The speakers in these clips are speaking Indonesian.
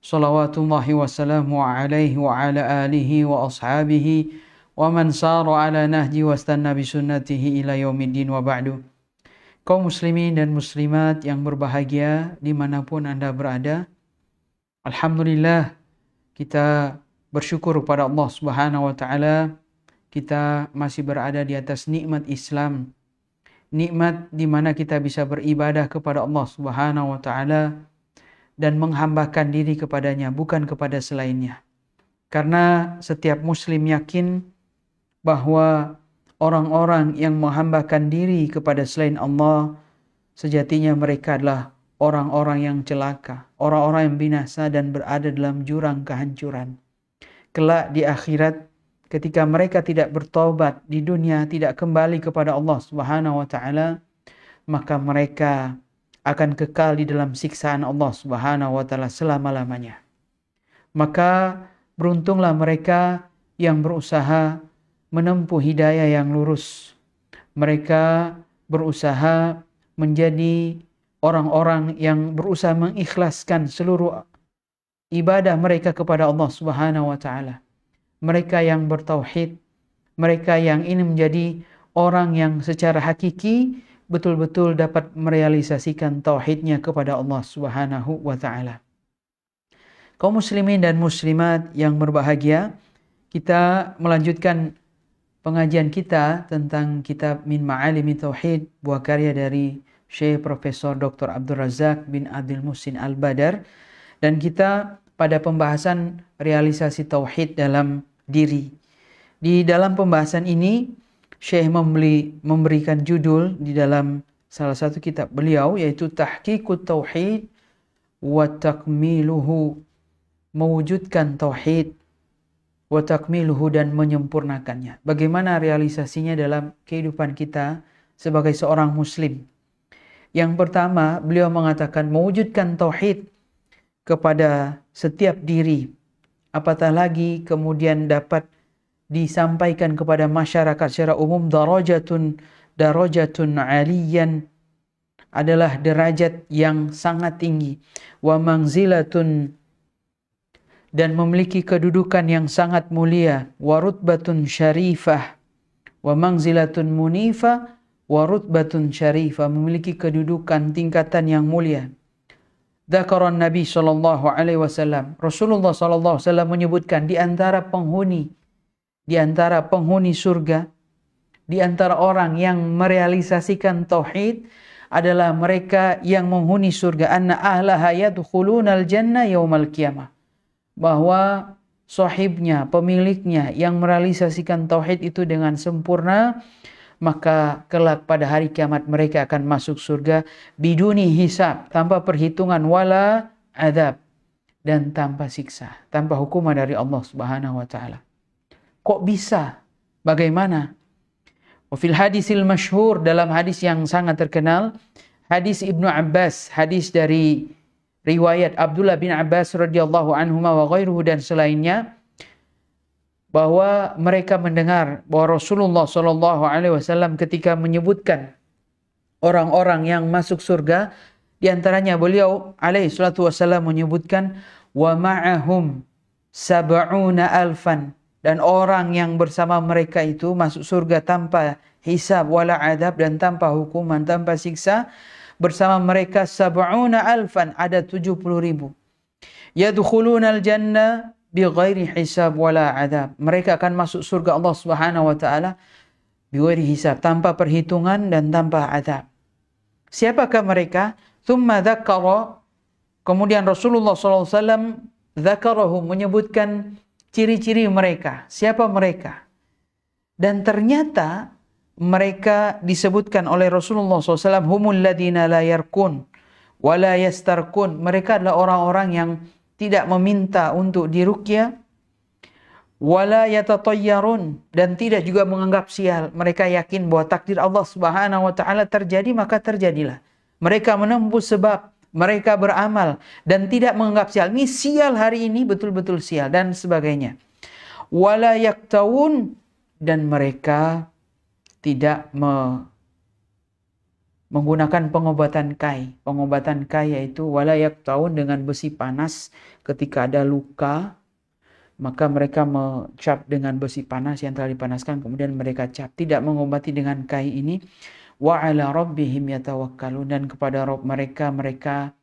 صلوات الله وسلامه عليه muslimin dan muslimat yang berbahagia dimanapun Anda berada, Alhamdulillah kita bersyukur kepada Allah Subhanahu wa taala kita masih berada di atas nikmat Islam. Nikmat di mana kita bisa beribadah kepada Allah Subhanahu wa taala dan menghambakan diri kepadanya, bukan kepada selainnya. Karena setiap Muslim yakin bahwa orang-orang yang menghambakan diri kepada selain Allah, sejatinya mereka adalah orang-orang yang celaka, orang-orang yang binasa dan berada dalam jurang kehancuran. Kelak di akhirat, ketika mereka tidak bertobat di dunia, tidak kembali kepada Allah Subhanahu wa Ta'ala, maka mereka akan kekal di dalam siksaan Allah Subhanahu wa taala selama-lamanya. Maka beruntunglah mereka yang berusaha menempuh hidayah yang lurus. Mereka berusaha menjadi orang-orang yang berusaha mengikhlaskan seluruh ibadah mereka kepada Allah Subhanahu wa taala. Mereka yang bertauhid, mereka yang ini menjadi orang yang secara hakiki betul-betul dapat merealisasikan tauhidnya kepada Allah Subhanahu wa taala. Kaum muslimin dan muslimat yang berbahagia, kita melanjutkan pengajian kita tentang kitab Min Ma'alimi Tauhid buah karya dari Syekh Profesor Dr. Abdul Razak bin Abdul Musin Al-Badar dan kita pada pembahasan realisasi tauhid dalam diri. Di dalam pembahasan ini Syekh membeli, memberikan judul di dalam salah satu kitab beliau yaitu Tahqiqut Tauhid wa Takmiluhu mewujudkan tauhid wa takmiluhu dan menyempurnakannya. Bagaimana realisasinya dalam kehidupan kita sebagai seorang muslim? Yang pertama, beliau mengatakan mewujudkan tauhid kepada setiap diri. Apatah lagi kemudian dapat disampaikan kepada masyarakat secara umum darajatun darajatun aliyan adalah derajat yang sangat tinggi wa manzilatun dan memiliki kedudukan yang sangat mulia wa rutbatun syarifah wa manzilatun munifa wa rutbatun syarifah memiliki kedudukan tingkatan yang mulia Dakaran Nabi sallallahu alaihi wasallam Rasulullah sallallahu alaihi wasallam menyebutkan di antara penghuni di antara penghuni surga, di antara orang yang merealisasikan tauhid adalah mereka yang menghuni surga anna ahlaha al jannah yaumal qiyamah. Bahwa sahibnya, pemiliknya yang merealisasikan tauhid itu dengan sempurna maka kelak pada hari kiamat mereka akan masuk surga biduni hisab tanpa perhitungan wala adab dan tanpa siksa, tanpa hukuman dari Allah Subhanahu wa taala. Kok bisa? Bagaimana? Wafil hadisil masyhur dalam hadis yang sangat terkenal, hadis Ibnu Abbas, hadis dari riwayat Abdullah bin Abbas radhiyallahu anhu wa ghairuhu dan selainnya bahwa mereka mendengar bahwa Rasulullah Shallallahu alaihi wasallam ketika menyebutkan orang-orang yang masuk surga di antaranya beliau alaihi salatu wasallam menyebutkan wa ma'ahum sab'una alfan dan orang yang bersama mereka itu masuk surga tanpa hisab wala adab dan tanpa hukuman tanpa siksa bersama mereka sab'una alfan ada 70 ribu yadkhuluna al-jannah bighairi hisab wala adab mereka akan masuk surga Allah Subhanahu wa taala bighairi hisab tanpa perhitungan dan tanpa adab siapakah mereka thumma dzakara kemudian Rasulullah sallallahu alaihi wasallam menyebutkan ciri-ciri mereka, siapa mereka. Dan ternyata mereka disebutkan oleh Rasulullah SAW, humul ladina la yarkun Mereka adalah orang-orang yang tidak meminta untuk dirukyah, wala yatatayyarun dan tidak juga menganggap sial. Mereka yakin bahwa takdir Allah Subhanahu wa taala terjadi maka terjadilah. Mereka menempuh sebab mereka beramal dan tidak menganggap sial. Ini sial hari ini betul-betul sial dan sebagainya. Wala taun dan mereka tidak me menggunakan pengobatan kai. Pengobatan kai yaitu wala taun dengan besi panas ketika ada luka maka mereka mencap dengan besi panas yang telah dipanaskan kemudian mereka cap tidak mengobati dengan kai ini wa ala rabbihim yatawakkalun dan kepada Rabb mereka mereka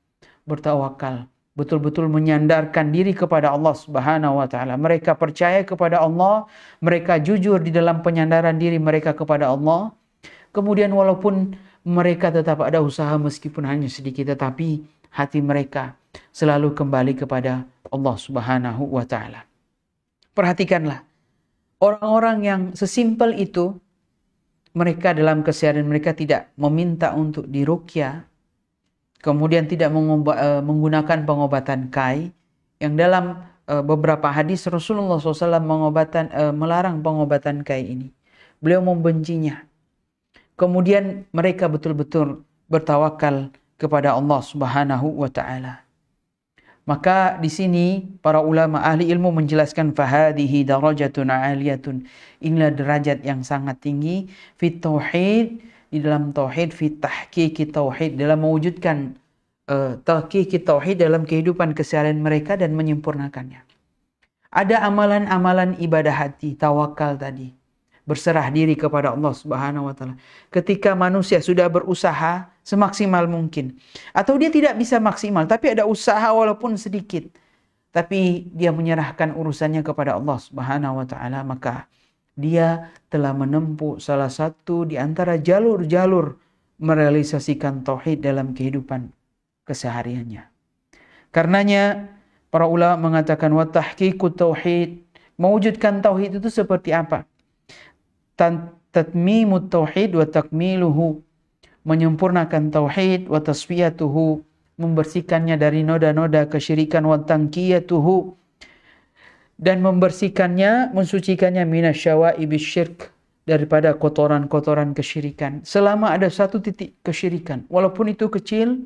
bertawakal betul-betul menyandarkan diri kepada Allah Subhanahu wa taala. Mereka percaya kepada Allah, mereka jujur di dalam penyandaran diri mereka kepada Allah. Kemudian walaupun mereka tetap ada usaha meskipun hanya sedikit tetapi hati mereka selalu kembali kepada Allah Subhanahu wa taala. Perhatikanlah orang-orang yang sesimpel itu mereka dalam keseharian mereka tidak meminta untuk dirukia, kemudian tidak eh, menggunakan pengobatan kai, yang dalam eh, beberapa hadis Rasulullah SAW mengobatan, eh, melarang pengobatan kai ini. Beliau membencinya. Kemudian mereka betul-betul bertawakal kepada Allah Subhanahu wa taala. Maka di sini para ulama ahli ilmu menjelaskan fahadihi darajatun aliyatun. Inilah derajat yang sangat tinggi fit tauhid di dalam tauhid fit tahqiqi tauhid dalam mewujudkan uh, tahqiqi tauhid dalam kehidupan keseharian mereka dan menyempurnakannya. Ada amalan-amalan ibadah hati, tawakal tadi berserah diri kepada Allah Subhanahu wa taala. Ketika manusia sudah berusaha semaksimal mungkin atau dia tidak bisa maksimal tapi ada usaha walaupun sedikit tapi dia menyerahkan urusannya kepada Allah Subhanahu wa taala maka dia telah menempuh salah satu di antara jalur-jalur merealisasikan tauhid dalam kehidupan kesehariannya. Karenanya para ulama mengatakan wa tahqiqut tauhid, mewujudkan tauhid itu seperti apa? tatmimut tauhid wa takmiluhu menyempurnakan tauhid wa taswiyatuhu membersihkannya dari noda-noda kesyirikan wa tangkiyatuhu dan membersihkannya mensucikannya minasyawaibis syirk daripada kotoran-kotoran kesyirikan selama ada satu titik kesyirikan walaupun itu kecil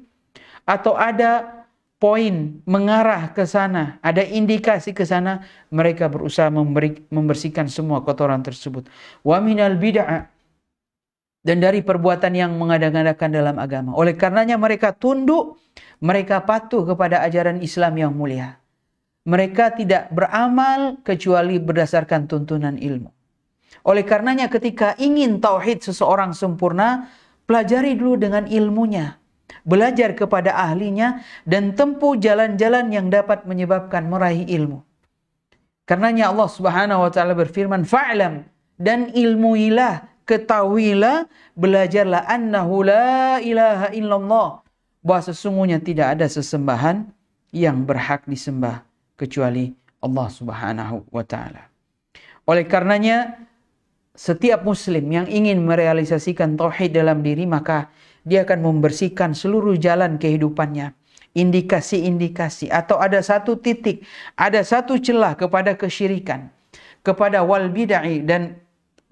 atau ada poin mengarah ke sana, ada indikasi ke sana, mereka berusaha memberi, membersihkan semua kotoran tersebut. Wa minal bid'ah dan dari perbuatan yang mengadakan dalam agama. Oleh karenanya mereka tunduk, mereka patuh kepada ajaran Islam yang mulia. Mereka tidak beramal kecuali berdasarkan tuntunan ilmu. Oleh karenanya ketika ingin tauhid seseorang sempurna, pelajari dulu dengan ilmunya belajar kepada ahlinya, dan tempuh jalan-jalan yang dapat menyebabkan meraih ilmu. Karenanya Allah Subhanahu wa taala berfirman, "Fa'lam" dan ilmuilah, ketahuilah, belajarlah annahu la ilaha illallah, bahwa sesungguhnya tidak ada sesembahan yang berhak disembah kecuali Allah Subhanahu wa taala. Oleh karenanya setiap muslim yang ingin merealisasikan tauhid dalam diri maka dia akan membersihkan seluruh jalan kehidupannya. Indikasi-indikasi atau ada satu titik, ada satu celah kepada kesyirikan, kepada wal bid'ah dan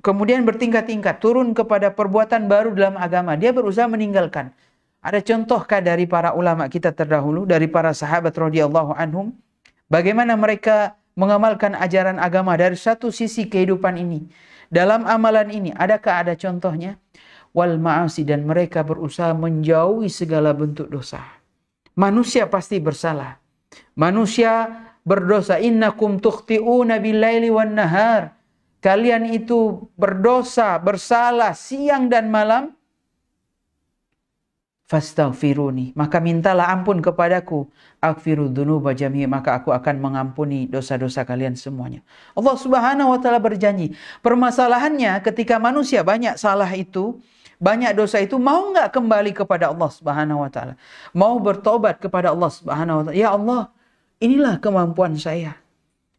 kemudian bertingkat-tingkat turun kepada perbuatan baru dalam agama. Dia berusaha meninggalkan. Ada contohkah dari para ulama kita terdahulu, dari para sahabat radhiyallahu anhum, bagaimana mereka mengamalkan ajaran agama dari satu sisi kehidupan ini? Dalam amalan ini, adakah ada contohnya? wal ma'asi dan mereka berusaha menjauhi segala bentuk dosa. Manusia pasti bersalah. Manusia berdosa. Innakum tukhti'una billaili wan nahar. Kalian itu berdosa, bersalah siang dan malam. Fastaghfiruni. Maka mintalah ampun kepadaku. Aghfiru dzunuba jami'a, Maka aku akan mengampuni dosa-dosa kalian semuanya. Allah subhanahu wa ta'ala berjanji. Permasalahannya ketika manusia banyak salah itu banyak dosa itu mau nggak kembali kepada Allah Subhanahu wa taala? Mau bertobat kepada Allah Subhanahu wa taala? Ya Allah, inilah kemampuan saya.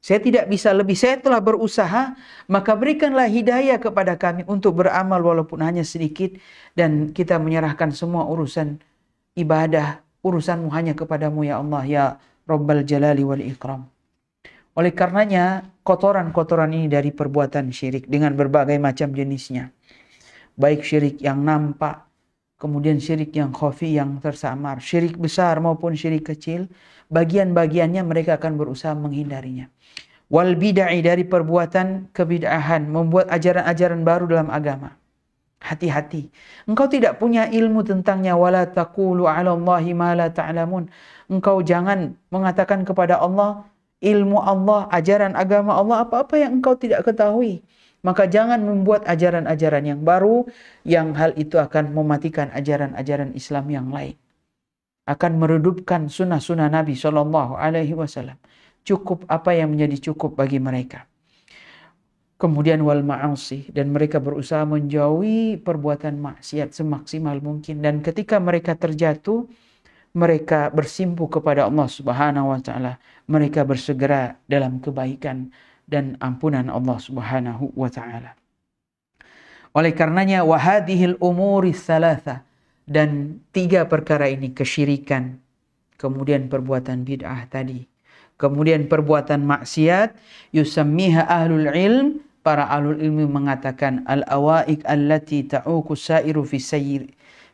Saya tidak bisa lebih, saya telah berusaha, maka berikanlah hidayah kepada kami untuk beramal walaupun hanya sedikit dan kita menyerahkan semua urusan ibadah, urusanmu hanya kepadamu ya Allah ya Rabbal Jalali wal Ikram. Oleh karenanya kotoran-kotoran ini dari perbuatan syirik dengan berbagai macam jenisnya baik syirik yang nampak, kemudian syirik yang khafi yang tersamar, syirik besar maupun syirik kecil, bagian-bagiannya mereka akan berusaha menghindarinya. Wal bidai dari perbuatan kebid'ahan, membuat ajaran-ajaran baru dalam agama. Hati-hati. Engkau tidak punya ilmu tentangnya. Wala taqulu ala Allahi ma la ta'lamun. Engkau jangan mengatakan kepada Allah, ilmu Allah, ajaran agama Allah, apa-apa yang engkau tidak ketahui. Maka jangan membuat ajaran-ajaran yang baru yang hal itu akan mematikan ajaran-ajaran Islam yang lain. Akan meredupkan sunnah-sunnah Nabi Shallallahu Alaihi Wasallam. Cukup apa yang menjadi cukup bagi mereka. Kemudian wal ma'asi dan mereka berusaha menjauhi perbuatan maksiat semaksimal mungkin dan ketika mereka terjatuh mereka bersimpuh kepada Allah Subhanahu wa taala mereka bersegera dalam kebaikan dan ampunan Allah Subhanahu wa taala. Oleh karenanya wahadihil umuri salasa dan tiga perkara ini kesyirikan kemudian perbuatan bid'ah tadi kemudian perbuatan maksiat yusammiha ahlul ilm para ahlul ilmi mengatakan al awaik allati ta'uku sa'iru fi sayyir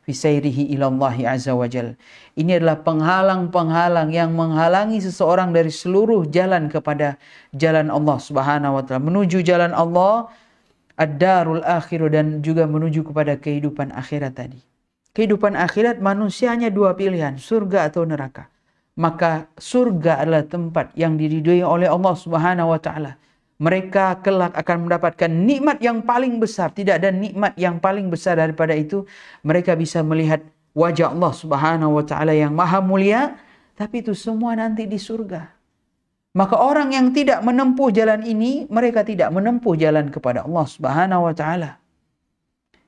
fisairihi ilallahi azza wajal. Ini adalah penghalang-penghalang yang menghalangi seseorang dari seluruh jalan kepada jalan Allah Subhanahu wa taala, menuju jalan Allah ad-darul akhiru dan juga menuju kepada kehidupan akhirat tadi. Kehidupan akhirat manusianya dua pilihan, surga atau neraka. Maka surga adalah tempat yang diridhoi oleh Allah Subhanahu wa taala mereka kelak akan mendapatkan nikmat yang paling besar. Tidak ada nikmat yang paling besar daripada itu. Mereka bisa melihat wajah Allah Subhanahu wa taala yang maha mulia, tapi itu semua nanti di surga. Maka orang yang tidak menempuh jalan ini, mereka tidak menempuh jalan kepada Allah Subhanahu wa taala.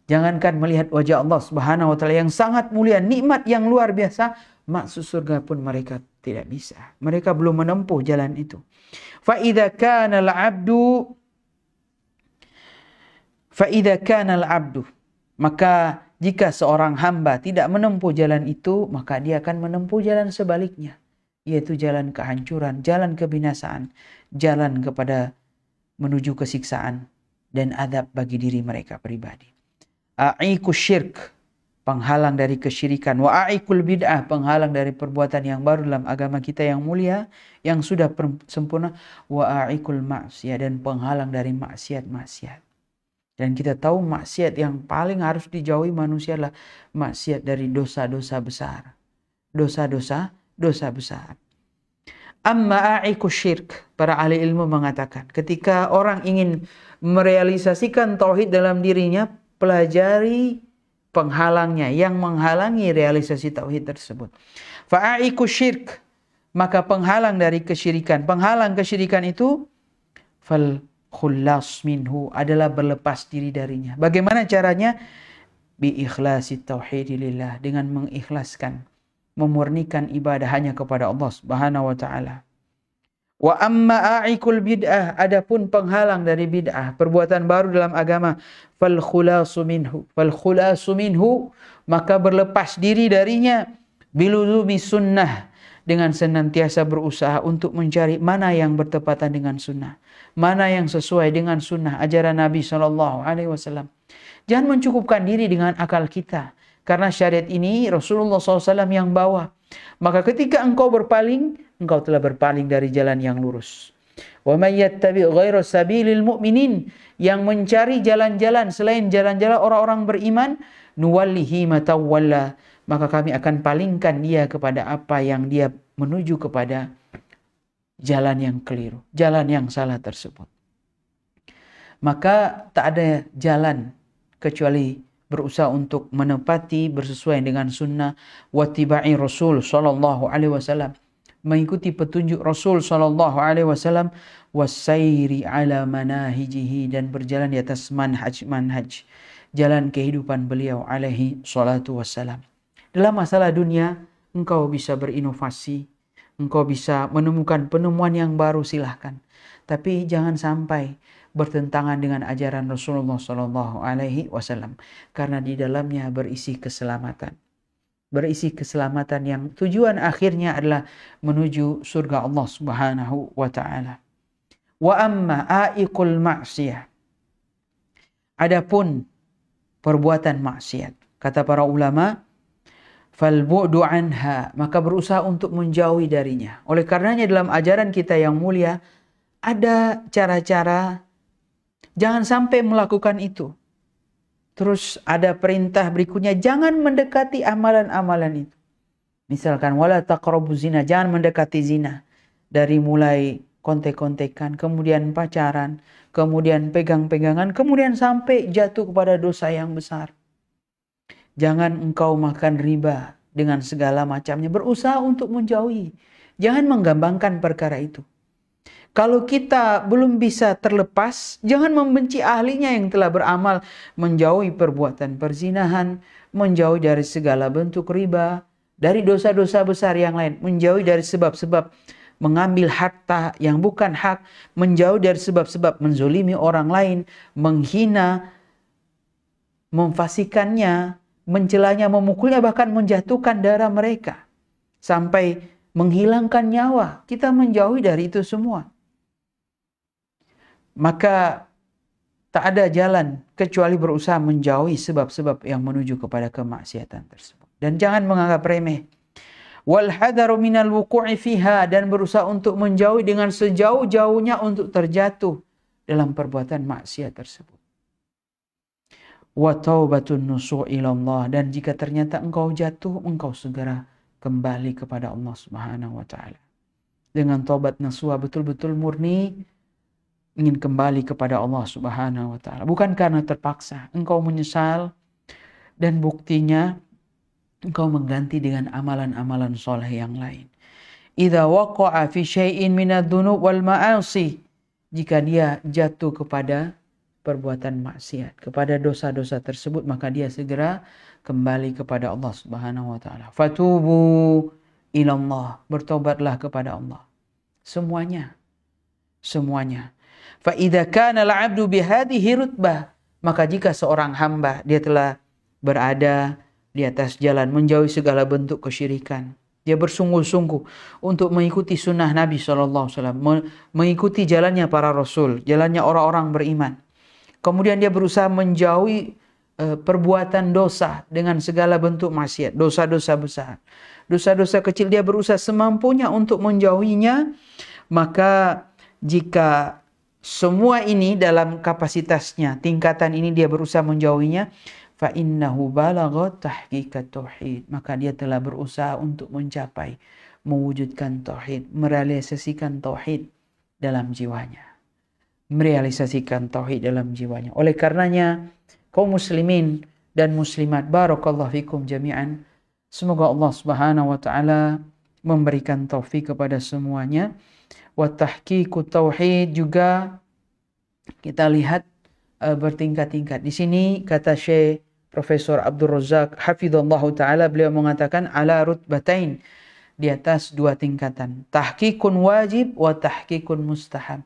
Jangankan melihat wajah Allah Subhanahu wa taala yang sangat mulia, nikmat yang luar biasa, maksud surga pun mereka tidak bisa. Mereka belum menempuh jalan itu. فإذا كان العبد فإذا كان العبد maka jika seorang hamba tidak menempuh jalan itu maka dia akan menempuh jalan sebaliknya yaitu jalan kehancuran, jalan kebinasaan, jalan kepada menuju kesiksaan dan adab bagi diri mereka pribadi. Aiku syirk penghalang dari kesyirikan wa aikul bid'ah penghalang dari perbuatan yang baru dalam agama kita yang mulia yang sudah sempurna wa aikul maksiat dan penghalang dari maksiat-maksiat dan kita tahu maksiat yang paling harus dijauhi manusia adalah maksiat dari dosa-dosa besar dosa-dosa dosa besar amma aiku syirk para ahli ilmu mengatakan ketika orang ingin merealisasikan tauhid dalam dirinya pelajari penghalangnya yang menghalangi realisasi tauhid tersebut. Fa'aiku syirk maka penghalang dari kesyirikan. Penghalang kesyirikan itu fal khullas minhu adalah berlepas diri darinya. Bagaimana caranya? Bi ikhlasi tauhidillah dengan mengikhlaskan memurnikan ibadah hanya kepada Allah Subhanahu wa taala. Wa amma a'ikul bid'ah adapun penghalang dari bid'ah, perbuatan baru dalam agama, fal khulasu minhu. Fal khulasu minhu maka berlepas diri darinya biluzumi sunnah dengan senantiasa berusaha untuk mencari mana yang bertepatan dengan sunnah, mana yang sesuai dengan sunnah ajaran Nabi Shallallahu Alaihi Wasallam. Jangan mencukupkan diri dengan akal kita, karena syariat ini Rasulullah SAW yang bawa. Maka ketika engkau berpaling, engkau telah berpaling dari jalan yang lurus. Wa may yattabi' ghayra sabilil mu'minin yang mencari jalan-jalan selain jalan-jalan orang-orang beriman, nuwallihi matawalla, maka kami akan palingkan dia kepada apa yang dia menuju kepada jalan yang keliru, jalan yang salah tersebut. Maka tak ada jalan kecuali berusaha untuk menepati bersesuaian dengan sunnah tiba'i Rasul sallallahu Alaihi Wasallam mengikuti petunjuk Rasul Shallallahu Alaihi Wasallam wasairi ala manahijihi dan berjalan di atas manhaj manhaj jalan kehidupan beliau alaihi salatu wassalam. Dalam masalah dunia, engkau bisa berinovasi, engkau bisa menemukan penemuan yang baru silahkan. Tapi jangan sampai bertentangan dengan ajaran Rasulullah Shallallahu Alaihi Wasallam karena di dalamnya berisi keselamatan berisi keselamatan yang tujuan akhirnya adalah menuju surga Allah Subhanahu wa taala. Wa amma aiqul ma'siyah. Adapun perbuatan maksiat, kata para ulama, fal bu'du anha, maka berusaha untuk menjauhi darinya. Oleh karenanya dalam ajaran kita yang mulia ada cara-cara jangan sampai melakukan itu. Terus ada perintah berikutnya, jangan mendekati amalan-amalan itu. Misalkan, wala taqrabu zina, jangan mendekati zina. Dari mulai kontek-kontekan, kemudian pacaran, kemudian pegang-pegangan, kemudian sampai jatuh kepada dosa yang besar. Jangan engkau makan riba dengan segala macamnya. Berusaha untuk menjauhi. Jangan menggambangkan perkara itu. Kalau kita belum bisa terlepas, jangan membenci ahlinya yang telah beramal menjauhi perbuatan perzinahan, menjauhi dari segala bentuk riba, dari dosa-dosa besar yang lain, menjauhi dari sebab-sebab mengambil harta yang bukan hak, menjauh dari sebab-sebab menzolimi orang lain, menghina, memfasikannya, mencelanya, memukulnya, bahkan menjatuhkan darah mereka. Sampai menghilangkan nyawa, kita menjauhi dari itu semua maka tak ada jalan kecuali berusaha menjauhi sebab-sebab yang menuju kepada kemaksiatan tersebut. Dan jangan menganggap remeh. Wal hadaru minal wuku'i fiha dan berusaha untuk menjauhi dengan sejauh-jauhnya untuk terjatuh dalam perbuatan maksiat tersebut. Wa taubatun nusu' ilallah dan jika ternyata engkau jatuh engkau segera kembali kepada Allah Subhanahu wa taala. Dengan taubat nasuha betul-betul murni ingin kembali kepada Allah Subhanahu wa taala. Bukan karena terpaksa, engkau menyesal dan buktinya engkau mengganti dengan amalan-amalan soleh yang lain. Idza waqa'a fi syai'in minad wal ma'asi jika dia jatuh kepada perbuatan maksiat, kepada dosa-dosa tersebut maka dia segera kembali kepada Allah Subhanahu wa taala. Fatubu ilallah, bertobatlah kepada Allah. Semuanya semuanya. Fa kana al-'abdu bihadhihi rutbah, maka jika seorang hamba dia telah berada di atas jalan menjauhi segala bentuk kesyirikan, dia bersungguh-sungguh untuk mengikuti sunnah Nabi SAW, mengikuti jalannya para rasul, jalannya orang-orang beriman. Kemudian dia berusaha menjauhi e, perbuatan dosa dengan segala bentuk maksiat, dosa-dosa besar. Dosa-dosa kecil dia berusaha semampunya untuk menjauhinya, maka jika semua ini dalam kapasitasnya, tingkatan ini dia berusaha menjauhinya, fa innahu balagha tahqiqat tauhid. Maka dia telah berusaha untuk mencapai mewujudkan tauhid, merealisasikan tauhid dalam jiwanya. Merealisasikan tauhid dalam jiwanya. Oleh karenanya, kaum muslimin dan muslimat barakallahu fikum jami'an. Semoga Allah Subhanahu wa taala memberikan taufik kepada semuanya wa tahqiqu tauhid juga kita lihat uh, bertingkat-tingkat. Di sini kata Syekh Profesor Abdul Razak hafizallahu taala beliau mengatakan ala rutbatain di atas dua tingkatan. Tahqiqun wajib wa tahqiqun mustahab.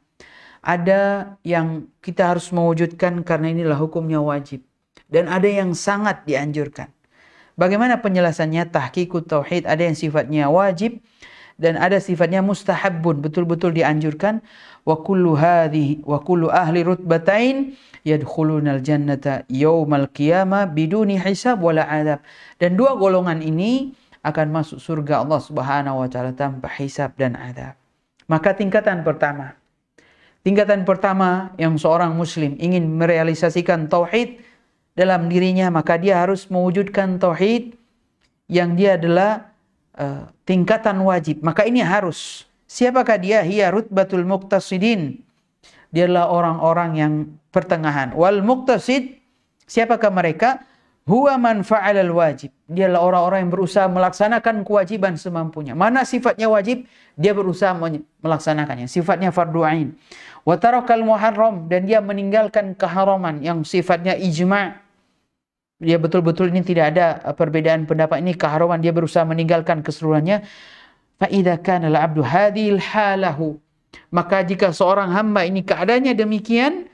Ada yang kita harus mewujudkan karena inilah hukumnya wajib dan ada yang sangat dianjurkan. Bagaimana penjelasannya tahqiqut tauhid ada yang sifatnya wajib dan ada sifatnya mustahabbun betul-betul dianjurkan wa kullu hadhihi wa kullu ahli rutbatain yadkhulunal jannata yaumal qiyamah biduni hisab wala adab dan dua golongan ini akan masuk surga Allah Subhanahu wa taala tanpa hisab dan adab maka tingkatan pertama tingkatan pertama yang seorang muslim ingin merealisasikan tauhid dalam dirinya maka dia harus mewujudkan tauhid yang dia adalah Eh, tingkatan wajib. Maka ini harus. Siapakah dia? Hiya rutbatul muqtasidin. Dia adalah orang-orang yang pertengahan. Wal muqtasid, siapakah mereka? Huwa man fa'alal wajib. Dia adalah orang-orang yang berusaha melaksanakan kewajiban semampunya. Mana sifatnya wajib? Dia berusaha melaksanakannya. Sifatnya fardu ain. muharram dan dia meninggalkan keharaman yang sifatnya ijma' dia betul-betul ini tidak ada eh, perbedaan pendapat ini keharuman dia berusaha meninggalkan keseluruhannya fa idza kana al abdu hadhil halahu maka jika seorang hamba ini keadaannya demikian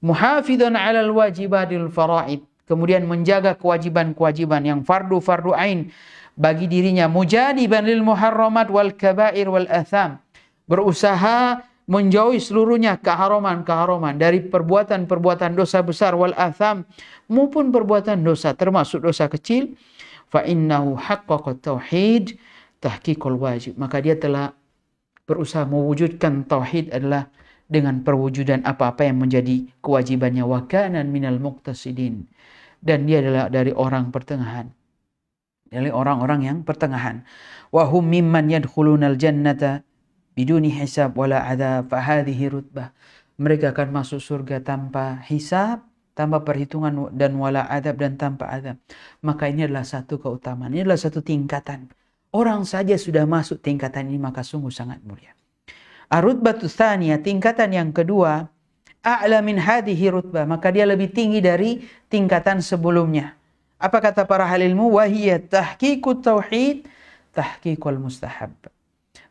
muhafidhan alal wajibatil faraid kemudian menjaga kewajiban-kewajiban yang fardu-fardu ain bagi dirinya mujadiban lil muharramat wal kabair wal atham berusaha menjauhi seluruhnya keharuman-keharuman dari perbuatan-perbuatan dosa besar wal atham maupun perbuatan dosa termasuk dosa kecil fa innahu haqqaqa tauhid tahqiqul wajib maka dia telah berusaha mewujudkan tauhid adalah dengan perwujudan apa-apa yang menjadi kewajibannya wa kanan minal muqtasidin dan dia adalah dari orang pertengahan dari orang-orang yang pertengahan wa hum mimman yadkhulunal jannata biduni hisab wala adab fahadhihi rutbah mereka akan masuk surga tanpa hisab tanpa perhitungan dan wala adab dan tanpa adab maka ini adalah satu keutamaan ini adalah satu tingkatan orang saja sudah masuk tingkatan ini maka sungguh sangat mulia arutbatu tsaniyah tingkatan yang kedua a'la min hadhihi rutbah maka dia lebih tinggi dari tingkatan sebelumnya apa kata para halilmu wahiyat tahqiqut tauhid tahqiqul mustahab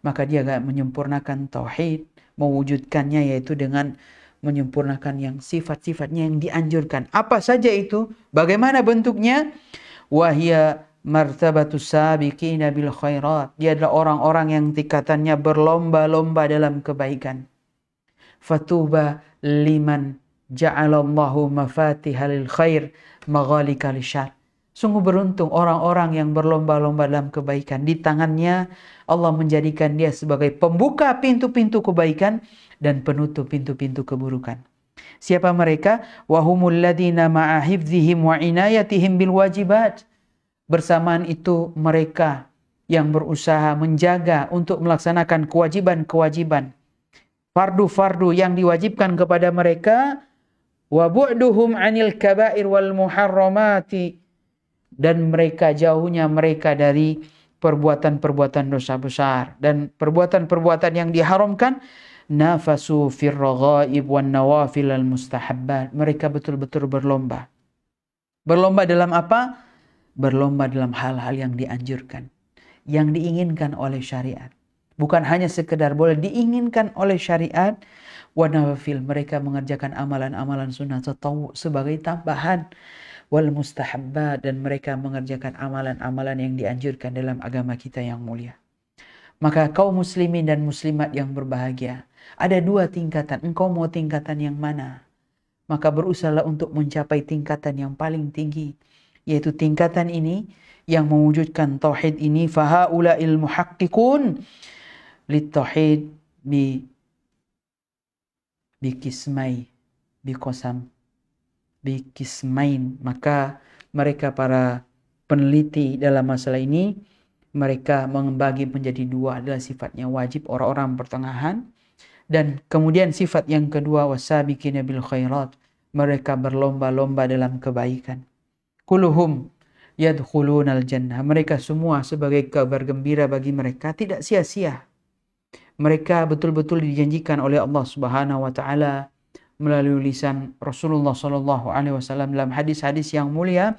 maka dia akan menyempurnakan tauhid, mewujudkannya yaitu dengan menyempurnakan yang sifat-sifatnya yang dianjurkan. Apa saja itu? Bagaimana bentuknya? Wahia martabatu sabiqina bil khairat. Dia adalah orang-orang yang tingkatannya berlomba-lomba dalam kebaikan. Fatuba liman ja'alallahu mafatihal khair maghalika lisyar. Sungguh beruntung orang-orang yang berlomba-lomba dalam kebaikan. Di tangannya Allah menjadikan dia sebagai pembuka pintu-pintu kebaikan dan penutup pintu-pintu keburukan. Siapa mereka? Wahumul ladina ma'ahifzihim wa inayatihim bil wajibat. Bersamaan itu mereka yang berusaha menjaga untuk melaksanakan kewajiban-kewajiban. Fardu-fardu yang diwajibkan kepada mereka. Wa anil kabair wal muharramati dan mereka jauhnya mereka dari perbuatan-perbuatan dosa besar dan perbuatan-perbuatan yang diharamkan nafasu firraghaib wan nawafil al mustahabbat mereka betul-betul berlomba berlomba dalam apa berlomba dalam hal-hal yang dianjurkan yang diinginkan oleh syariat bukan hanya sekedar boleh diinginkan oleh syariat wan nawafil mereka mengerjakan amalan-amalan sunnah atau sebagai tambahan wal mustahabba dan mereka mengerjakan amalan-amalan yang dianjurkan dalam agama kita yang mulia. Maka kau muslimin dan muslimat yang berbahagia, ada dua tingkatan. Engkau mau tingkatan yang mana? Maka berusahalah untuk mencapai tingkatan yang paling tinggi, yaitu tingkatan ini yang mewujudkan tauhid ini fahaula fahaulail muhaqqiqun litauhid bi bi kismai bi bikosam bikismain. Maka mereka para peneliti dalam masalah ini mereka membagi menjadi dua adalah sifatnya wajib orang-orang pertengahan dan kemudian sifat yang kedua wasabiqina bil khairat mereka berlomba-lomba dalam kebaikan kuluhum yadkhulunal jannah mereka semua sebagai kabar gembira bagi mereka tidak sia-sia mereka betul-betul dijanjikan oleh Allah Subhanahu wa taala melalui lisan Rasulullah Shallallahu Alaihi Wasallam dalam hadis-hadis yang mulia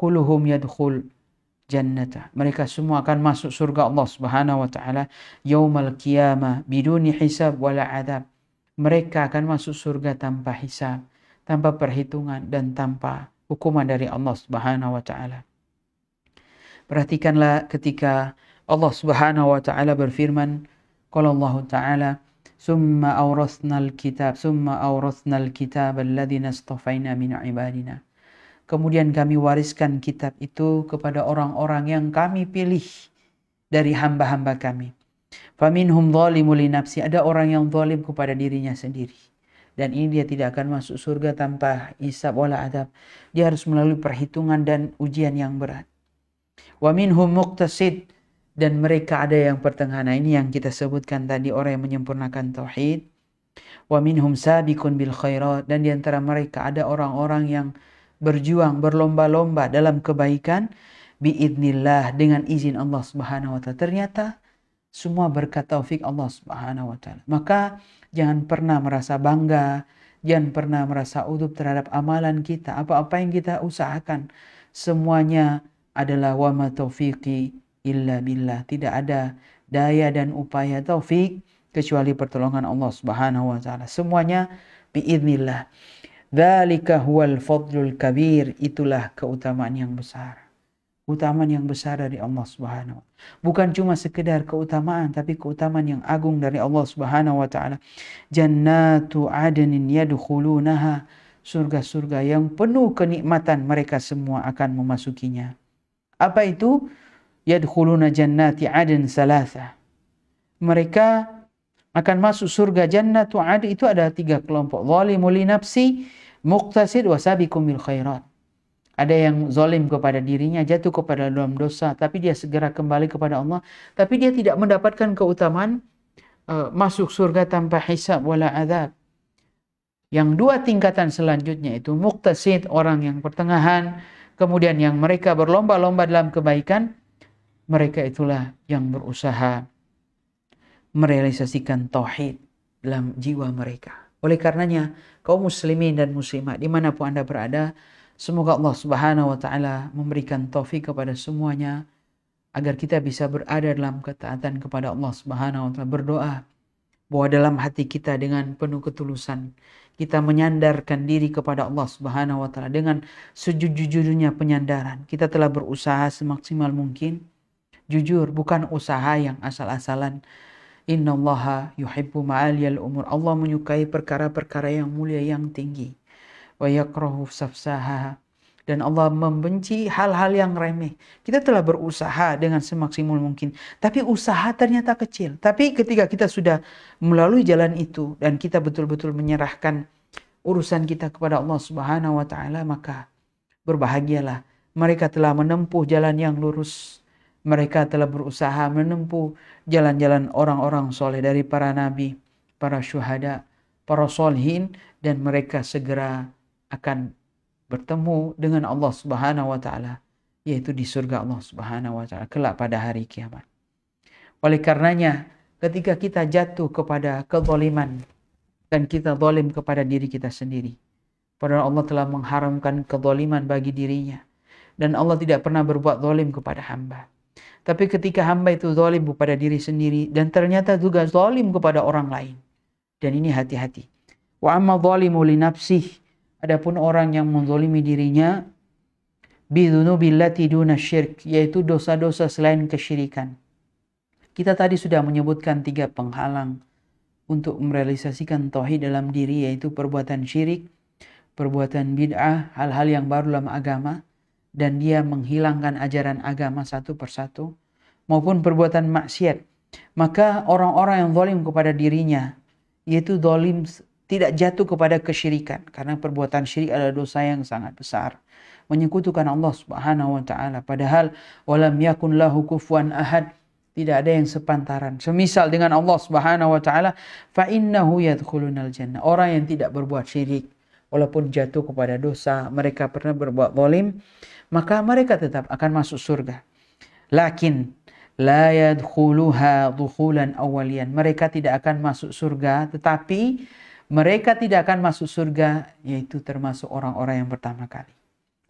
kuluhum yadhul jannata mereka semua akan masuk surga Allah Subhanahu wa taala yom al kiamah biduni hisab wala adab mereka akan masuk surga tanpa hisab tanpa perhitungan dan tanpa hukuman dari Allah Subhanahu wa taala perhatikanlah ketika Allah Subhanahu wa taala berfirman kalau Allah taala ثم أورثنا الكتاب ثم أورثنا الكتاب الذي اصطفينا من عبادنا Kemudian kami wariskan kitab itu kepada orang-orang yang kami pilih dari hamba-hamba kami. Faminhum zalimu nafsi. Ada orang yang zalim kepada dirinya sendiri. Dan ini dia tidak akan masuk surga tanpa isab wala adab. Dia harus melalui perhitungan dan ujian yang berat. Waminhum muqtasid dan mereka ada yang pertengahan. Nah, ini yang kita sebutkan tadi orang yang menyempurnakan tauhid. Wa minhum sabiqun bil khairat dan di antara mereka ada orang-orang yang berjuang berlomba-lomba dalam kebaikan biidnillah dengan izin Allah Subhanahu wa taala. Ternyata semua berkat taufik Allah Subhanahu wa taala. Maka jangan pernah merasa bangga, jangan pernah merasa udub terhadap amalan kita, apa-apa yang kita usahakan. Semuanya adalah ma taufiqi illa billah. Tidak ada daya dan upaya taufik kecuali pertolongan Allah Subhanahu wa taala. Semuanya biidznillah. Dzalika huwal fadlul kabir. Itulah keutamaan yang besar. Keutamaan yang besar dari Allah Subhanahu wa Bukan cuma sekedar keutamaan tapi keutamaan yang agung dari Allah Subhanahu wa taala. Jannatu adnin yadkhulunaha. Surga-surga yang penuh kenikmatan mereka semua akan memasukinya. Apa itu? yadkhuluna jannati adin salasa. Mereka akan masuk surga jannatu ad itu ada tiga kelompok. Zalimul nafsi, muqtasid wa sabiqum bil khairat. Ada yang zalim kepada dirinya, jatuh kepada dalam dosa, tapi dia segera kembali kepada Allah, tapi dia tidak mendapatkan keutamaan uh, masuk surga tanpa hisab wala azab. Yang dua tingkatan selanjutnya itu muqtasid, orang yang pertengahan, kemudian yang mereka berlomba-lomba dalam kebaikan, mereka itulah yang berusaha merealisasikan tauhid dalam jiwa mereka. Oleh karenanya, kaum muslimin dan muslimat dimanapun Anda berada, semoga Allah Subhanahu wa taala memberikan taufik kepada semuanya agar kita bisa berada dalam ketaatan kepada Allah Subhanahu wa taala berdoa bahwa dalam hati kita dengan penuh ketulusan kita menyandarkan diri kepada Allah Subhanahu wa taala dengan sejujurnya penyandaran kita telah berusaha semaksimal mungkin jujur bukan usaha yang asal-asalan innallaha yuhibbu ma'aliyal umur Allah menyukai perkara-perkara yang mulia yang tinggi wa yakrahu safsaha dan Allah membenci hal-hal yang remeh. Kita telah berusaha dengan semaksimal mungkin, tapi usaha ternyata kecil. Tapi ketika kita sudah melalui jalan itu dan kita betul-betul menyerahkan urusan kita kepada Allah Subhanahu wa taala, maka berbahagialah mereka telah menempuh jalan yang lurus mereka telah berusaha menempuh jalan-jalan orang-orang soleh dari para nabi, para syuhada, para solhin, dan mereka segera akan bertemu dengan Allah Subhanahu wa Ta'ala, yaitu di surga Allah Subhanahu wa Ta'ala kelak pada hari kiamat. Oleh karenanya, ketika kita jatuh kepada kezaliman dan kita zalim kepada diri kita sendiri, padahal Allah telah mengharamkan kezaliman bagi dirinya, dan Allah tidak pernah berbuat zalim kepada hamba tapi ketika hamba itu zalim kepada diri sendiri dan ternyata juga zalim kepada orang lain. Dan ini hati-hati. Wa amma zalimu li nafsih. Adapun orang yang menzalimi dirinya dzunubillati duna syirk yaitu dosa-dosa selain kesyirikan. Kita tadi sudah menyebutkan tiga penghalang untuk merealisasikan tauhid dalam diri yaitu perbuatan syirik, perbuatan bid'ah, hal-hal yang baru dalam agama dan dia menghilangkan ajaran agama satu persatu maupun perbuatan maksiat maka orang-orang yang zalim kepada dirinya yaitu zalim tidak jatuh kepada kesyirikan karena perbuatan syirik adalah dosa yang sangat besar menyekutukan Allah Subhanahu wa taala padahal walam yakun lahu kufuwan ahad tidak ada yang sepantaran semisal dengan Allah Subhanahu wa taala fa innahu yadkhulunal jannah orang yang tidak berbuat syirik walaupun jatuh kepada dosa mereka pernah berbuat zalim maka mereka tetap akan masuk surga. Lakin la yadkhuluha dukhulan awalian. Mereka tidak akan masuk surga, tetapi mereka tidak akan masuk surga yaitu termasuk orang-orang yang pertama kali.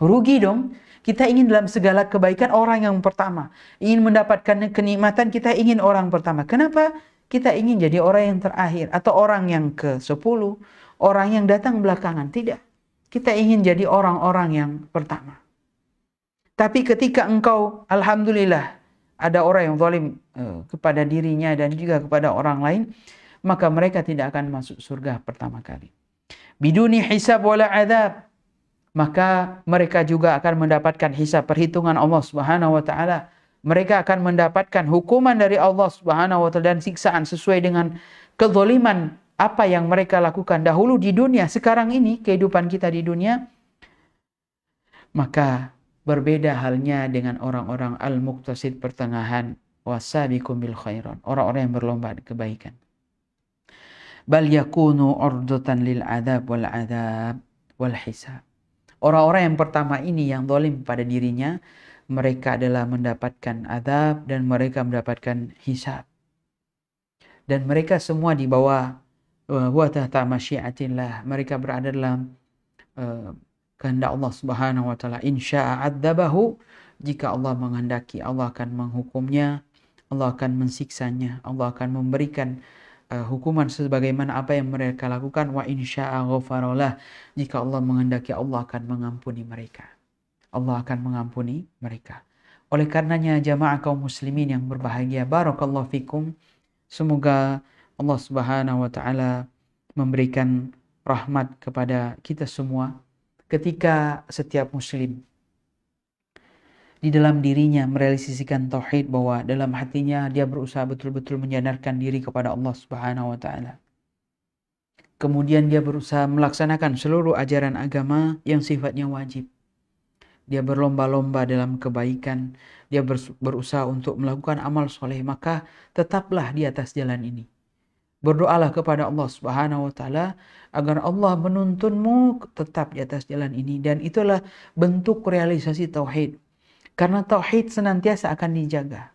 Rugi dong. Kita ingin dalam segala kebaikan orang yang pertama. Ingin mendapatkan kenikmatan, kita ingin orang pertama. Kenapa? Kita ingin jadi orang yang terakhir atau orang yang ke-10, orang yang datang belakangan. Tidak. Kita ingin jadi orang-orang yang pertama. Tapi ketika engkau alhamdulillah ada orang yang zalim eh, hmm. kepada dirinya dan juga kepada orang lain, maka mereka tidak akan masuk surga pertama kali. Biduni hisab wala adab. Maka mereka juga akan mendapatkan hisab perhitungan Allah Subhanahu wa taala. Mereka akan mendapatkan hukuman dari Allah Subhanahu wa taala dan siksaan sesuai dengan kezaliman apa yang mereka lakukan dahulu di dunia, sekarang ini kehidupan kita di dunia. Maka Berbeda halnya dengan orang-orang al-muqtasid pertengahan bil khairan, orang-orang yang berlomba kebaikan. Bal yakunu urdatan lil adab wal adab wal hisab. Orang-orang yang pertama ini yang dolim pada dirinya, mereka adalah mendapatkan adab dan mereka mendapatkan hisab. Dan mereka semua di bawah eh, wa tahta masyiatillah. Mereka berada dalam eh, kehendak Allah Subhanahu wa taala insya'a adzabahu jika Allah menghendaki Allah akan menghukumnya Allah akan mensiksanya Allah akan memberikan uh, hukuman sebagaimana apa yang mereka lakukan wa insya'a ghafarallah jika Allah menghendaki Allah akan mengampuni mereka Allah akan mengampuni mereka oleh karenanya jamaah kaum muslimin yang berbahagia barakallahu fikum. Semoga Allah Subhanahu wa taala memberikan rahmat kepada kita semua ketika setiap muslim di dalam dirinya merealisasikan tauhid bahwa dalam hatinya dia berusaha betul-betul menyadarkan diri kepada Allah Subhanahu wa taala. Kemudian dia berusaha melaksanakan seluruh ajaran agama yang sifatnya wajib. Dia berlomba-lomba dalam kebaikan, dia berusaha untuk melakukan amal soleh, maka tetaplah di atas jalan ini. Berdoalah kepada Allah Subhanahu wa taala agar Allah menuntunmu tetap di atas jalan ini dan itulah bentuk realisasi tauhid. Karena tauhid senantiasa akan dijaga.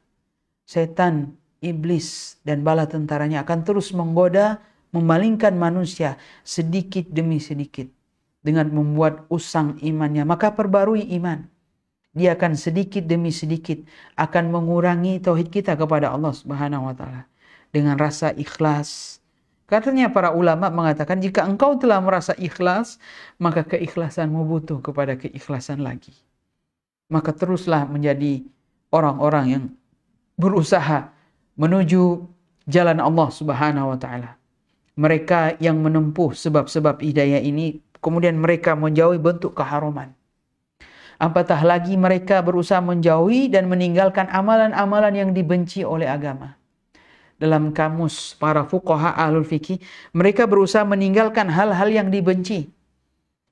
Setan, iblis dan bala tentaranya akan terus menggoda, memalingkan manusia sedikit demi sedikit dengan membuat usang imannya, maka perbarui iman dia akan sedikit demi sedikit akan mengurangi tauhid kita kepada Allah Subhanahu wa taala dengan rasa ikhlas. Katanya para ulama mengatakan jika engkau telah merasa ikhlas, maka keikhlasanmu butuh kepada keikhlasan lagi. Maka teruslah menjadi orang-orang yang berusaha menuju jalan Allah Subhanahu wa taala. Mereka yang menempuh sebab-sebab hidayah ini kemudian mereka menjauhi bentuk keharuman. Apatah lagi mereka berusaha menjauhi dan meninggalkan amalan-amalan yang dibenci oleh agama dalam kamus para fuqaha ahlul fikih, mereka berusaha meninggalkan hal-hal yang dibenci.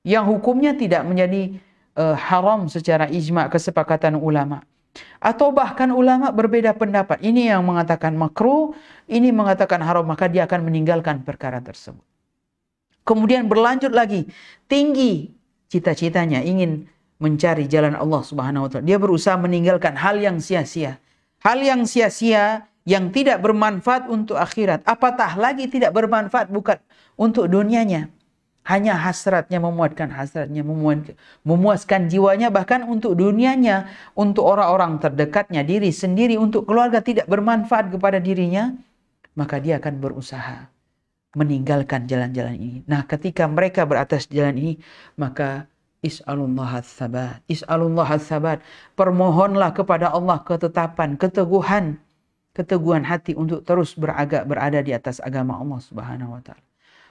Yang hukumnya tidak menjadi uh, haram secara ijma kesepakatan ulama. Atau bahkan ulama berbeda pendapat. Ini yang mengatakan makruh, ini mengatakan haram, maka dia akan meninggalkan perkara tersebut. Kemudian berlanjut lagi, tinggi cita-citanya ingin mencari jalan Allah Subhanahu wa taala. Dia berusaha meninggalkan hal yang sia-sia. Hal yang sia-sia yang tidak bermanfaat untuk akhirat. Apatah lagi tidak bermanfaat bukan untuk dunianya. Hanya hasratnya memuatkan hasratnya, memuaskan jiwanya bahkan untuk dunianya, untuk orang-orang terdekatnya, diri sendiri, untuk keluarga tidak bermanfaat kepada dirinya, maka dia akan berusaha meninggalkan jalan-jalan ini. Nah, ketika mereka beratas jalan ini, maka Is'alullah sabat Is'alullah sabat Permohonlah kepada Allah ketetapan, keteguhan keteguhan hati untuk terus beragak berada di atas agama Allah Subhanahu wa taala.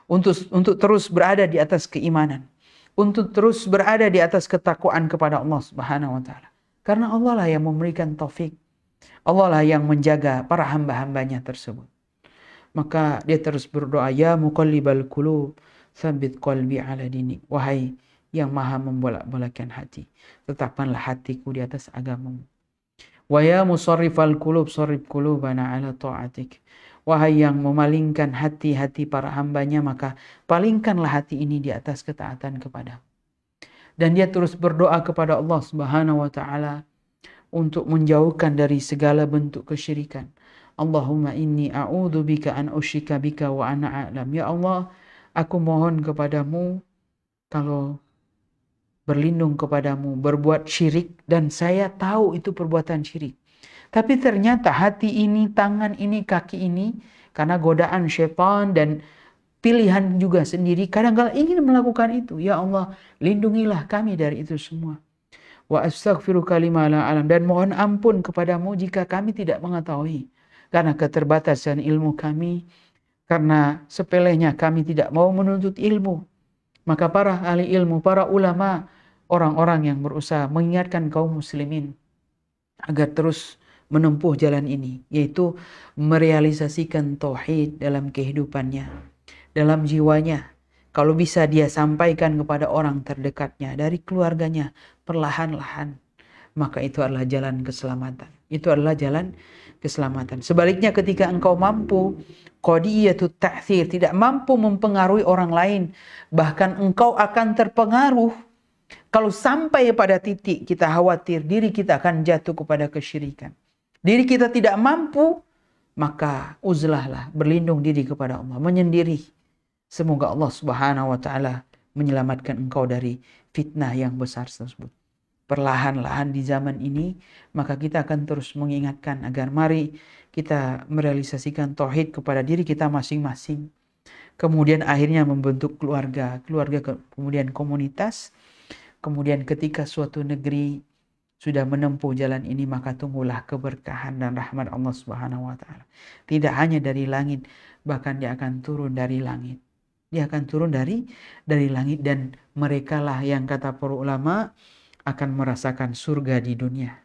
Untuk untuk terus berada di atas keimanan, untuk terus berada di atas ketakwaan kepada Allah Subhanahu wa taala. Karena Allah lah yang memberikan taufik. Allah lah yang menjaga para hamba-hambanya tersebut. Maka dia terus berdoa, "Ya muqallibal qulub, tsabbit qalbi ala dinik." Wahai yang maha membolak balikkan hati. Tetapkanlah hatiku di atas agamamu. Wa ya musarrifal qulub sarrif qulubana ala ta'atik. Wahai yang memalingkan hati-hati para hambanya, maka palingkanlah hati ini di atas ketaatan kepada. Dan dia terus berdoa kepada Allah Subhanahu wa taala untuk menjauhkan dari segala bentuk kesyirikan. Allahumma inni a'udhu bika an usyika bika wa ana a'lam. Ya Allah, aku mohon kepadamu kalau berlindung kepadamu, berbuat syirik, dan saya tahu itu perbuatan syirik. Tapi ternyata hati ini, tangan ini, kaki ini, karena godaan syaitan dan pilihan juga sendiri, kadang-kadang ingin melakukan itu. Ya Allah, lindungilah kami dari itu semua. Wa astaghfiru lima la alam. Dan mohon ampun kepadamu jika kami tidak mengetahui. Karena keterbatasan ilmu kami, karena sepelenya kami tidak mau menuntut ilmu. Maka para ahli ilmu, para ulama, orang-orang yang berusaha mengingatkan kaum muslimin agar terus menempuh jalan ini yaitu merealisasikan tauhid dalam kehidupannya dalam jiwanya kalau bisa dia sampaikan kepada orang terdekatnya dari keluarganya perlahan-lahan maka itu adalah jalan keselamatan itu adalah jalan keselamatan sebaliknya ketika engkau mampu qadiyatu ta'thir tidak mampu mempengaruhi orang lain bahkan engkau akan terpengaruh kalau sampai pada titik kita khawatir diri kita akan jatuh kepada kesyirikan. Diri kita tidak mampu, maka uzlahlah, berlindung diri kepada Allah, menyendiri. Semoga Allah Subhanahu wa taala menyelamatkan engkau dari fitnah yang besar tersebut. Perlahan-lahan di zaman ini, maka kita akan terus mengingatkan agar mari kita merealisasikan tauhid kepada diri kita masing-masing. Kemudian akhirnya membentuk keluarga, keluarga ke, kemudian komunitas, Kemudian ketika suatu negeri sudah menempuh jalan ini maka tunggulah keberkahan dan rahmat Allah Subhanahu wa taala. Tidak hanya dari langit, bahkan dia akan turun dari langit. Dia akan turun dari dari langit dan merekalah yang kata para ulama akan merasakan surga di dunia.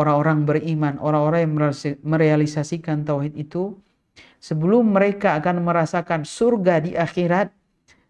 Orang-orang beriman, orang-orang yang merealisasikan tauhid itu sebelum mereka akan merasakan surga di akhirat,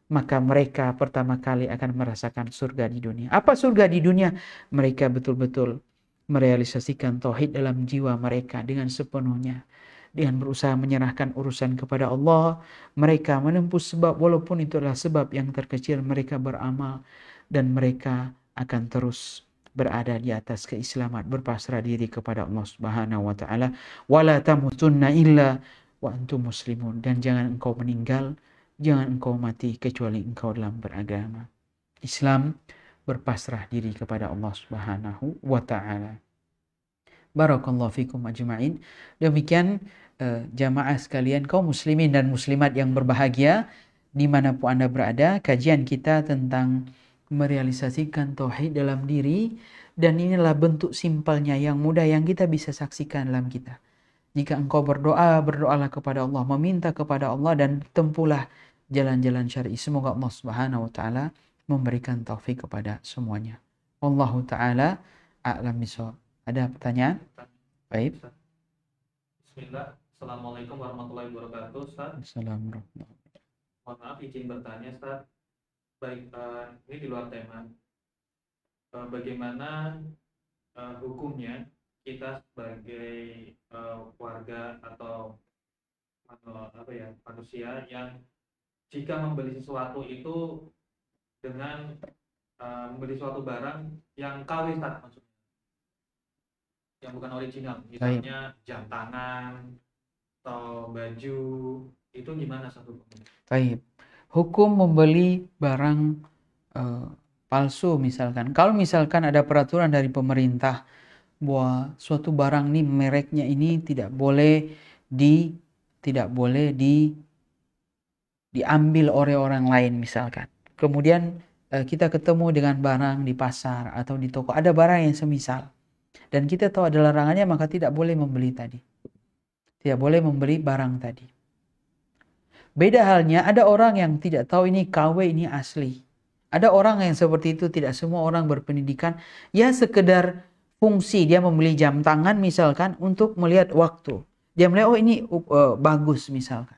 maka mereka pertama kali akan merasakan surga di dunia. Apa surga di dunia? Mereka betul-betul merealisasikan tauhid dalam jiwa mereka dengan sepenuhnya. Dengan berusaha menyerahkan urusan kepada Allah, mereka menempuh sebab walaupun itu adalah sebab yang terkecil mereka beramal dan mereka akan terus berada di atas keislaman, berpasrah diri kepada Allah Subhanahu wa taala. Wala tamutunna illa wa antum muslimun dan jangan engkau meninggal jangan engkau mati kecuali engkau dalam beragama. Islam berpasrah diri kepada Allah Subhanahu wa taala. Barakallahu fikum ajma'in. Demikian uh, jamaah sekalian kaum muslimin dan muslimat yang berbahagia dimanapun Anda berada, kajian kita tentang merealisasikan tauhid dalam diri dan inilah bentuk simpelnya yang mudah yang kita bisa saksikan dalam kita. Jika engkau berdoa, berdoalah kepada Allah, meminta kepada Allah dan tempulah jalan-jalan syar'i. Semoga Allah Subhanahu wa taala memberikan taufik kepada semuanya. Wallahu taala a'lam bishawab. Ada pertanyaan? Baik. Bismillah. Assalamualaikum warahmatullahi wabarakatuh, Ustaz. Assalamualaikum warahmatullahi wabarakatuh. Mohon maaf izin bertanya, Ustaz. Baik, uh, ini di luar tema. Uh, bagaimana uh, hukumnya kita sebagai uh, warga atau uh, apa ya manusia yang jika membeli sesuatu itu dengan uh, membeli suatu barang yang kawitan maksudnya yang bukan original misalnya jam tangan atau baju itu gimana satu Taib. hukum membeli barang uh, palsu misalkan kalau misalkan ada peraturan dari pemerintah bahwa suatu barang ini mereknya ini tidak boleh di tidak boleh di diambil oleh orang lain misalkan. Kemudian eh, kita ketemu dengan barang di pasar atau di toko, ada barang yang semisal. Dan kita tahu ada larangannya maka tidak boleh membeli tadi. Tidak boleh membeli barang tadi. Beda halnya ada orang yang tidak tahu ini KW ini asli. Ada orang yang seperti itu tidak semua orang berpendidikan ya sekedar fungsi dia membeli jam tangan misalkan untuk melihat waktu. Dia melihat oh ini uh, bagus misalkan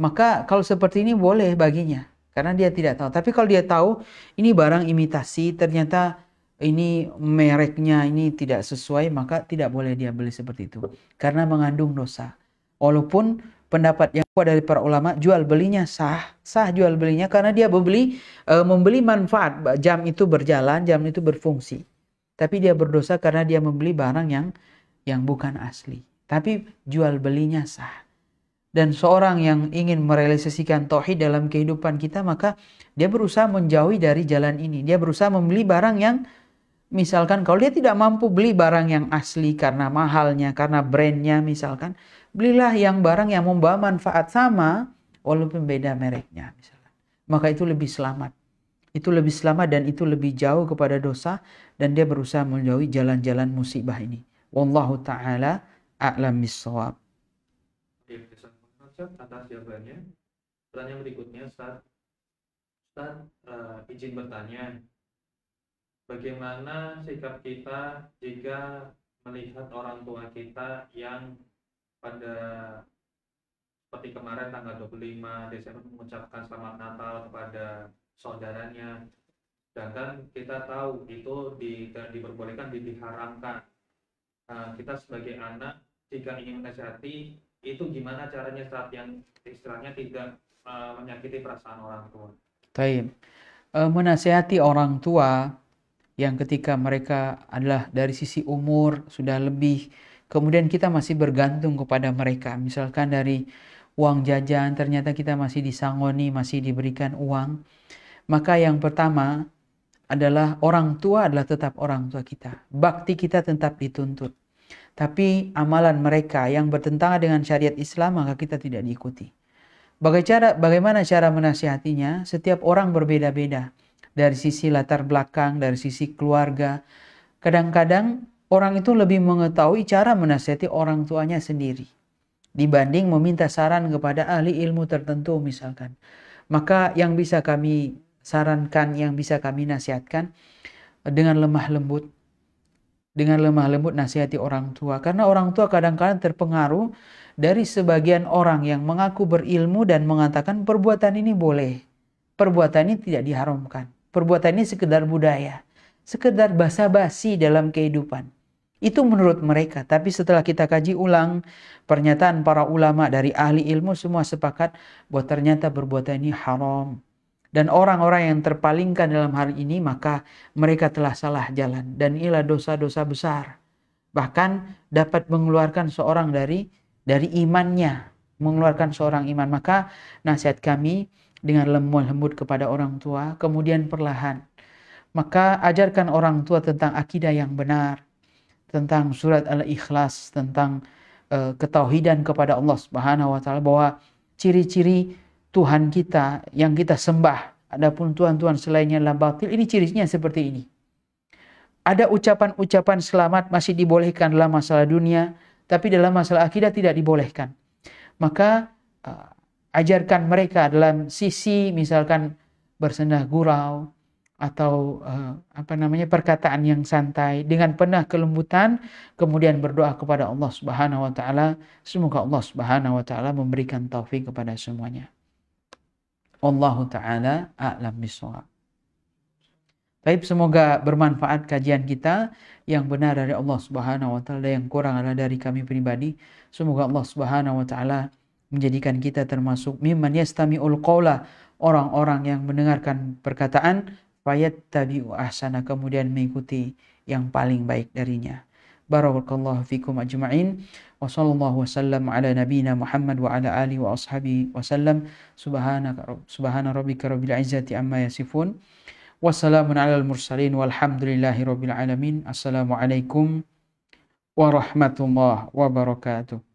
maka kalau seperti ini boleh baginya karena dia tidak tahu. Tapi kalau dia tahu ini barang imitasi, ternyata ini mereknya ini tidak sesuai, maka tidak boleh dia beli seperti itu karena mengandung dosa. Walaupun pendapat yang kuat dari para ulama jual belinya sah, sah jual belinya karena dia membeli e, membeli manfaat jam itu berjalan, jam itu berfungsi. Tapi dia berdosa karena dia membeli barang yang yang bukan asli. Tapi jual belinya sah dan seorang yang ingin merealisasikan tauhid dalam kehidupan kita maka dia berusaha menjauhi dari jalan ini dia berusaha membeli barang yang misalkan kalau dia tidak mampu beli barang yang asli karena mahalnya karena brandnya misalkan belilah yang barang yang membawa manfaat sama walaupun beda mereknya misalkan maka itu lebih selamat itu lebih selamat dan itu lebih jauh kepada dosa dan dia berusaha menjauhi jalan-jalan musibah ini wallahu taala a'lam bissawab Ustaz atas jawabannya. Pertanyaan berikutnya Ustaz. Ustaz uh, eh, izin bertanya. Bagaimana sikap kita jika melihat orang tua kita yang pada seperti kemarin tanggal 25 Desember mengucapkan selamat Natal kepada saudaranya sedangkan kita tahu itu di, diperbolehkan diharamkan nah, eh, kita sebagai anak jika ingin menasihati itu gimana caranya saat yang istilahnya tidak uh, menyakiti perasaan orang tua. Taib. Uh, menasehati orang tua yang ketika mereka adalah dari sisi umur sudah lebih kemudian kita masih bergantung kepada mereka misalkan dari uang jajan ternyata kita masih disangoni masih diberikan uang maka yang pertama adalah orang tua adalah tetap orang tua kita bakti kita tetap dituntut tapi amalan mereka yang bertentangan dengan syariat Islam maka kita tidak diikuti. Bagaimana, cara menasihatinya? Setiap orang berbeda-beda. Dari sisi latar belakang, dari sisi keluarga. Kadang-kadang orang itu lebih mengetahui cara menasihati orang tuanya sendiri. Dibanding meminta saran kepada ahli ilmu tertentu misalkan. Maka yang bisa kami sarankan, yang bisa kami nasihatkan dengan lemah lembut dengan lemah lembut nasihati orang tua karena orang tua kadang-kadang terpengaruh dari sebagian orang yang mengaku berilmu dan mengatakan perbuatan ini boleh perbuatan ini tidak diharamkan perbuatan ini sekedar budaya sekedar basa-basi dalam kehidupan itu menurut mereka tapi setelah kita kaji ulang pernyataan para ulama dari ahli ilmu semua sepakat bahwa ternyata perbuatan ini haram dan orang-orang yang terpalingkan dalam hal ini maka mereka telah salah jalan dan ialah dosa-dosa besar bahkan dapat mengeluarkan seorang dari dari imannya mengeluarkan seorang iman maka nasihat kami dengan lemah lembut kepada orang tua kemudian perlahan maka ajarkan orang tua tentang akidah yang benar tentang surat al-ikhlas tentang uh, ketauhidan kepada Allah Subhanahu wa taala bahwa ciri-ciri Tuhan kita yang kita sembah. Adapun Tuhan-Tuhan selainnya adalah batil. Ini cirinya seperti ini. Ada ucapan-ucapan selamat masih dibolehkan dalam masalah dunia, tapi dalam masalah akidah tidak dibolehkan. Maka uh, ajarkan mereka dalam sisi misalkan bersendah gurau atau uh, apa namanya perkataan yang santai dengan penuh kelembutan kemudian berdoa kepada Allah Subhanahu wa taala semoga Allah Subhanahu wa taala memberikan taufik kepada semuanya. Wallahu taala a'lam miswa. Baik, semoga bermanfaat kajian kita yang benar dari Allah Subhanahu wa taala yang kurang adalah dari kami pribadi. Semoga Allah Subhanahu wa taala menjadikan kita termasuk mimman yastami'ul qawla, orang-orang yang mendengarkan perkataan tabi'u ahsana kemudian mengikuti yang paling baik darinya. Barakallahu fikum ajma'in. وصلى الله وسلم على نبينا محمد وعلى آله وأصحابه وسلم سبحانك سبحان ربك رب العزة عما يصفون وسلام على المرسلين والحمد لله رب العالمين السلام عليكم ورحمة الله وبركاته